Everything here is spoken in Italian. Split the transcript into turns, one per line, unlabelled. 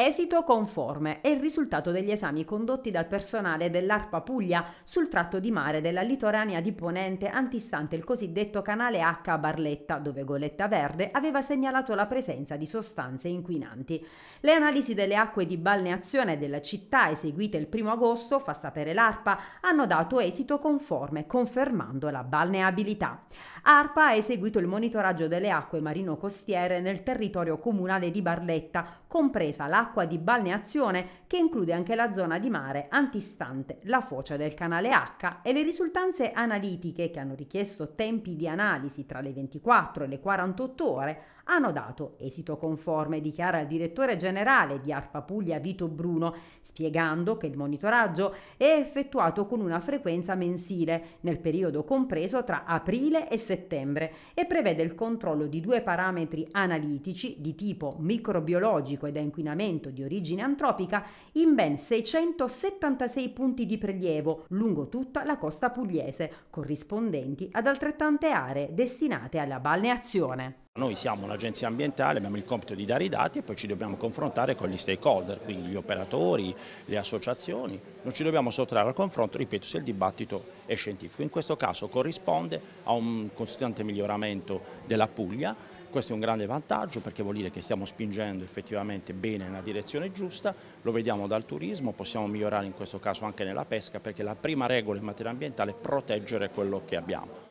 Esito conforme è il risultato degli esami condotti dal personale dell'ARPA Puglia sul tratto di mare della litoranea di Ponente antistante il cosiddetto canale H a Barletta, dove Goletta Verde aveva segnalato la presenza di sostanze inquinanti. Le analisi delle acque di balneazione della città eseguite il 1 agosto, fa sapere l'ARPA, hanno dato esito conforme, confermando la balneabilità. ARPA ha eseguito il monitoraggio delle acque marino-costiere nel territorio comunale di Barletta, compresa l'acqua d'acqua di balneazione che include anche la zona di mare antistante la foce del canale H e le risultanze analitiche che hanno richiesto tempi di analisi tra le 24 e le 48 ore hanno dato esito conforme, dichiara il direttore generale di ARPA Puglia Vito Bruno, spiegando che il monitoraggio è effettuato con una frequenza mensile nel periodo compreso tra aprile e settembre e prevede il controllo di due parametri analitici di tipo microbiologico ed inquinamento di origine antropica in ben 676 punti di prelievo lungo tutta la costa pugliese, corrispondenti ad altrettante aree destinate alla balneazione.
Noi siamo un'agenzia ambientale, abbiamo il compito di dare i dati e poi ci dobbiamo confrontare con gli stakeholder, quindi gli operatori, le associazioni. Non ci dobbiamo sottrarre al confronto, ripeto, se il dibattito è scientifico. In questo caso corrisponde a un costante miglioramento della Puglia. Questo è un grande vantaggio perché vuol dire che stiamo spingendo effettivamente bene nella direzione giusta, lo vediamo dal turismo, possiamo migliorare in questo caso anche nella pesca perché la prima regola in materia ambientale è proteggere quello che abbiamo.